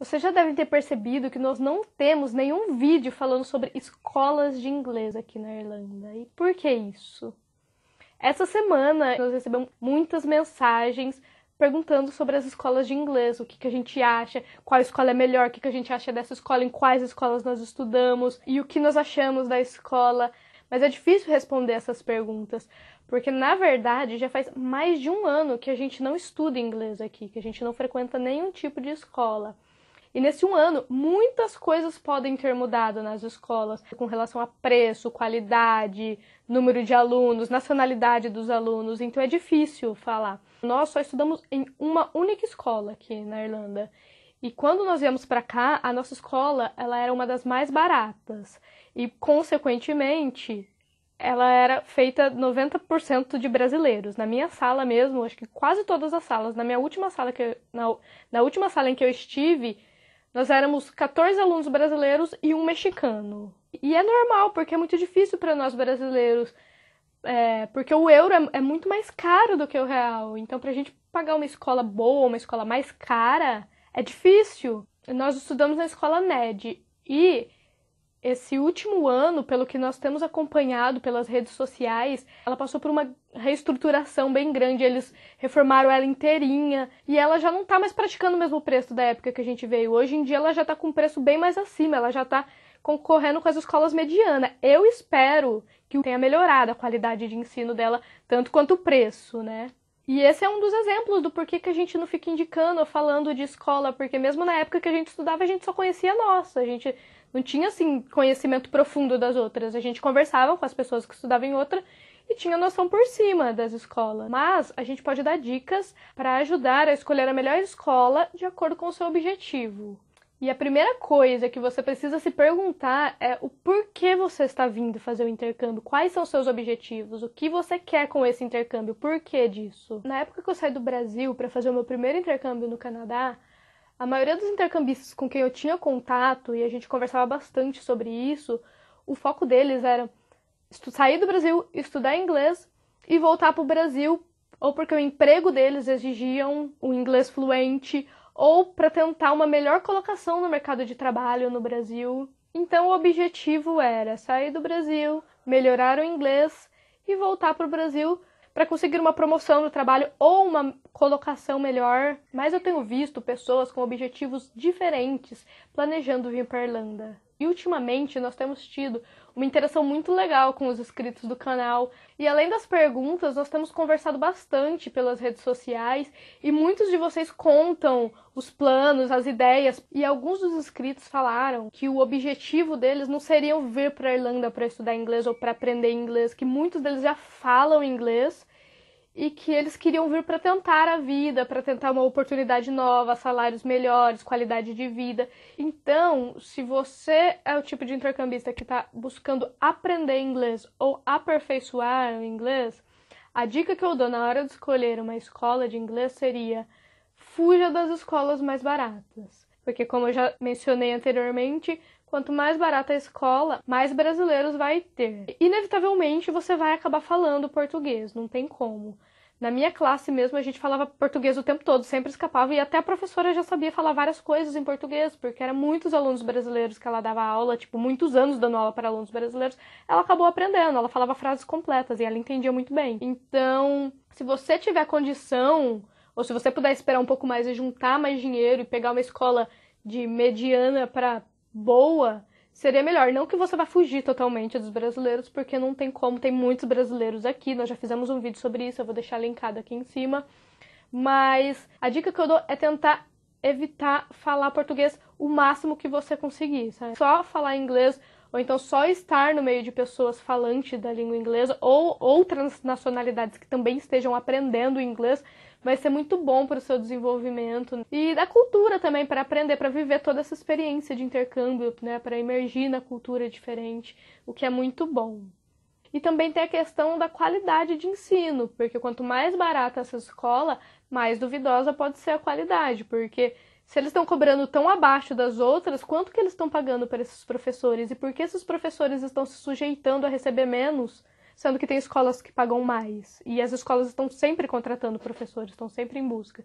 Você já deve ter percebido que nós não temos nenhum vídeo falando sobre escolas de inglês aqui na Irlanda. E por que isso? Essa semana nós recebemos muitas mensagens perguntando sobre as escolas de inglês, o que, que a gente acha, qual escola é melhor, o que, que a gente acha dessa escola, em quais escolas nós estudamos e o que nós achamos da escola. Mas é difícil responder essas perguntas, porque na verdade já faz mais de um ano que a gente não estuda inglês aqui, que a gente não frequenta nenhum tipo de escola. E nesse um ano, muitas coisas podem ter mudado nas escolas, com relação a preço, qualidade, número de alunos, nacionalidade dos alunos, então é difícil falar. Nós só estudamos em uma única escola aqui na Irlanda. E quando nós viemos para cá, a nossa escola, ela era uma das mais baratas. E consequentemente, ela era feita 90% de brasileiros. Na minha sala mesmo, acho que quase todas as salas, na minha última sala que eu, na, na última sala em que eu estive, nós éramos 14 alunos brasileiros e um mexicano. E é normal, porque é muito difícil para nós brasileiros. É, porque o euro é, é, muito mais caro do que o real. Então, para a gente pagar uma escola boa, uma escola mais cara, é difícil. Nós estudamos na escola NED. E esse último ano, pelo que nós temos acompanhado pelas redes sociais, ela passou por uma reestruturação bem grande. Eles reformaram ela inteirinha e ela já não está mais praticando o mesmo preço da época que a gente veio. Hoje em dia ela já está com um preço bem mais acima, ela já está concorrendo com as escolas medianas. Eu espero que tenha melhorado a qualidade de ensino dela, tanto quanto o preço, né? E esse é um dos exemplos do porquê que a gente não fica indicando ou falando de escola, porque mesmo na época que a gente estudava, a gente só conhecia a nossa, a gente não tinha assim conhecimento profundo das outras. A gente conversava com as pessoas que estudavam em outra e tinha noção por cima das escolas. Mas a gente pode dar dicas para ajudar a escolher a melhor escola de acordo com o seu objetivo. E a primeira coisa que você precisa se perguntar é o porquê você está vindo fazer o intercâmbio, quais são os seus objetivos, o que você quer com esse intercâmbio, por que disso. Na época que eu saí do Brasil para fazer o meu primeiro intercâmbio no Canadá, a maioria dos intercambistas com quem eu tinha contato, e a gente conversava bastante sobre isso, o foco deles era sair do Brasil, estudar inglês e voltar para o Brasil, ou porque o emprego deles exigiam o um inglês fluente, ou para tentar uma melhor colocação no mercado de trabalho no Brasil. Então o objetivo era sair do Brasil, melhorar o inglês e voltar para o Brasil para conseguir uma promoção no trabalho ou uma colocação melhor. Mas eu tenho visto pessoas com objetivos diferentes planejando vir para a Irlanda. E ultimamente nós temos tido uma interação muito legal com os inscritos do canal. E além das perguntas, nós temos conversado bastante pelas redes sociais e muitos de vocês contam os planos, as ideias. E alguns dos inscritos falaram que o objetivo deles não seria vir para a Irlanda para estudar inglês ou para aprender inglês, que muitos deles já falam inglês e que eles queriam vir para tentar a vida, para tentar uma oportunidade nova, salários melhores, qualidade de vida. Então, se você é o tipo de intercambista que está buscando aprender inglês ou aperfeiçoar o inglês, a dica que eu dou na hora de escolher uma escola de inglês seria: fuja das escolas mais baratas. Porque, como eu já mencionei anteriormente, Quanto mais barata a escola, mais brasileiros vai ter. Inevitavelmente você vai acabar falando português, não tem como. Na minha classe mesmo, a gente falava português o tempo todo, sempre escapava, e até a professora já sabia falar várias coisas em português, porque era muitos alunos brasileiros que ela dava aula, tipo, muitos anos dando aula para alunos brasileiros. Ela acabou aprendendo, ela falava frases completas e ela entendia muito bem. Então, se você tiver condição, ou se você puder esperar um pouco mais e juntar mais dinheiro e pegar uma escola de mediana para boa, seria melhor. Não que você vá fugir totalmente dos brasileiros, porque não tem como, tem muitos brasileiros aqui. Nós já fizemos um vídeo sobre isso, eu vou deixar linkado aqui em cima. Mas a dica que eu dou é tentar evitar falar português o máximo que você conseguir, sabe? Só falar inglês ou então só estar no meio de pessoas falantes da língua inglesa ou outras nacionalidades que também estejam aprendendo inglês vai ser muito bom para o seu desenvolvimento e da cultura também para aprender, para viver toda essa experiência de intercâmbio, né, para emergir na cultura diferente, o que é muito bom. E também tem a questão da qualidade de ensino, porque quanto mais barata essa escola, mais duvidosa pode ser a qualidade, porque se eles estão cobrando tão abaixo das outras, quanto que eles estão pagando para esses professores? E por que esses professores estão se sujeitando a receber menos, sendo que tem escolas que pagam mais? E as escolas estão sempre contratando professores, estão sempre em busca.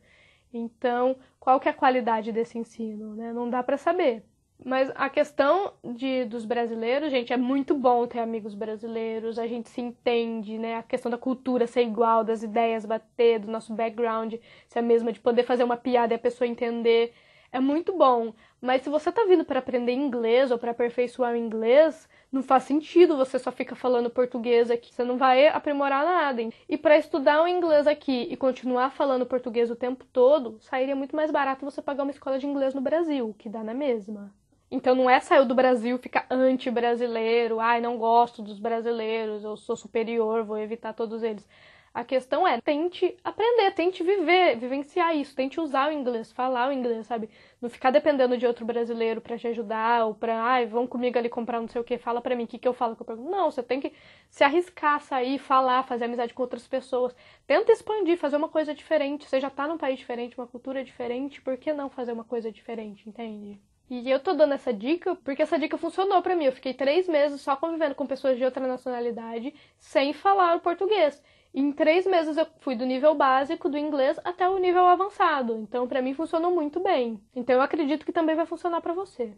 Então, qual que é a qualidade desse ensino? Né? Não dá para saber. Mas a questão de, dos brasileiros, gente, é muito bom ter amigos brasileiros, a gente se entende, né? A questão da cultura ser igual, das ideias bater, do nosso background ser a mesma, de poder fazer uma piada e a pessoa entender. É muito bom. Mas se você tá vindo para aprender inglês ou para aperfeiçoar o inglês, não faz sentido você só fica falando português aqui. Você não vai aprimorar nada. E para estudar o inglês aqui e continuar falando português o tempo todo, sairia muito mais barato você pagar uma escola de inglês no Brasil, que dá na mesma. Então não é saiu do Brasil, fica anti-brasileiro, ai, não gosto dos brasileiros, eu sou superior, vou evitar todos eles. A questão é, tente aprender, tente viver, vivenciar isso, tente usar o inglês, falar o inglês, sabe? Não ficar dependendo de outro brasileiro para te ajudar ou pra, ai, vão comigo ali comprar não sei o que, fala pra mim o que, que eu falo, que eu pergunto. Não, você tem que se arriscar, sair, falar, fazer amizade com outras pessoas. Tenta expandir, fazer uma coisa diferente. Você já tá num país diferente, uma cultura diferente, por que não fazer uma coisa diferente, entende? E eu tô dando essa dica porque essa dica funcionou para mim. Eu fiquei três meses só convivendo com pessoas de outra nacionalidade sem falar o português. E em três meses eu fui do nível básico do inglês até o nível avançado. Então, para mim, funcionou muito bem. Então, eu acredito que também vai funcionar para você.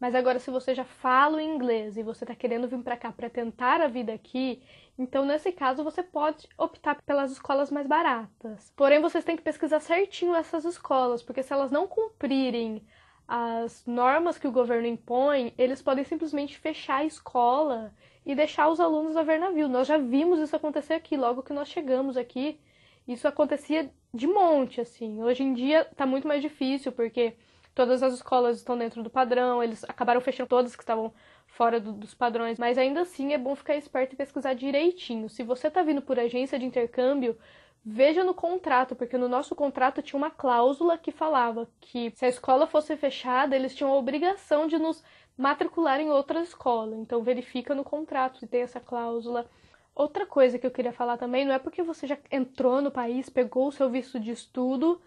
Mas agora, se você já fala o inglês e você está querendo vir para cá para tentar a vida aqui, então nesse caso você pode optar pelas escolas mais baratas. Porém, vocês têm que pesquisar certinho essas escolas, porque se elas não cumprirem as normas que o governo impõe, eles podem simplesmente fechar a escola e deixar os alunos a ver navio. Nós já vimos isso acontecer aqui, logo que nós chegamos aqui, isso acontecia de monte, assim. Hoje em dia está muito mais difícil, porque todas as escolas estão dentro do padrão, eles acabaram fechando todas que estavam fora do, dos padrões, mas ainda assim é bom ficar esperto e pesquisar direitinho. Se você está vindo por agência de intercâmbio, Veja no contrato, porque no nosso contrato tinha uma cláusula que falava que se a escola fosse fechada, eles tinham a obrigação de nos matricular em outra escola. Então verifica no contrato se tem essa cláusula. Outra coisa que eu queria falar também, não é porque você já entrou no país, pegou o seu visto de estudo,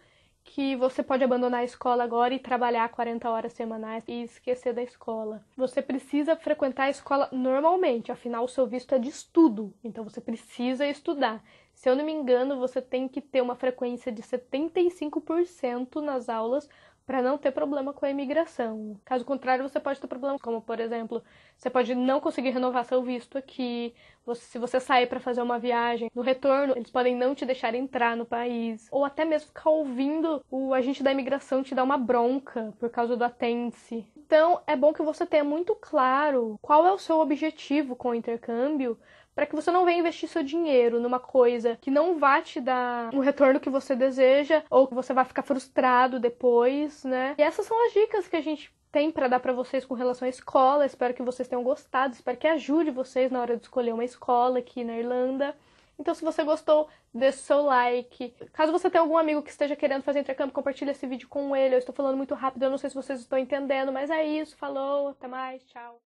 que você pode abandonar a escola agora e trabalhar 40 horas semanais e esquecer da escola. Você precisa frequentar a escola normalmente, afinal o seu visto é de estudo, então você precisa estudar. Se eu não me engano, você tem que ter uma frequência de 75% nas aulas para não ter problema com a imigração. Caso contrário, você pode ter problemas, como por exemplo, você pode não conseguir renovar seu visto aqui, você, se você sair para fazer uma viagem, no retorno eles podem não te deixar entrar no país, ou até mesmo ficar ouvindo o agente da imigração te dar uma bronca por causa do atente Então, é bom que você tenha muito claro qual é o seu objetivo com o intercâmbio para que você não venha investir seu dinheiro numa coisa que não vai te dar o retorno que você deseja ou que você vai ficar frustrado depois, né? E essas são as dicas que a gente tem para dar para vocês com relação à escola. Espero que vocês tenham gostado, espero que ajude vocês na hora de escolher uma escola aqui na Irlanda. Então, se você gostou, deixe seu like. Caso você tenha algum amigo que esteja querendo fazer intercâmbio, compartilhe esse vídeo com ele. Eu estou falando muito rápido, eu não sei se vocês estão entendendo, mas é isso. Falou, até mais, tchau.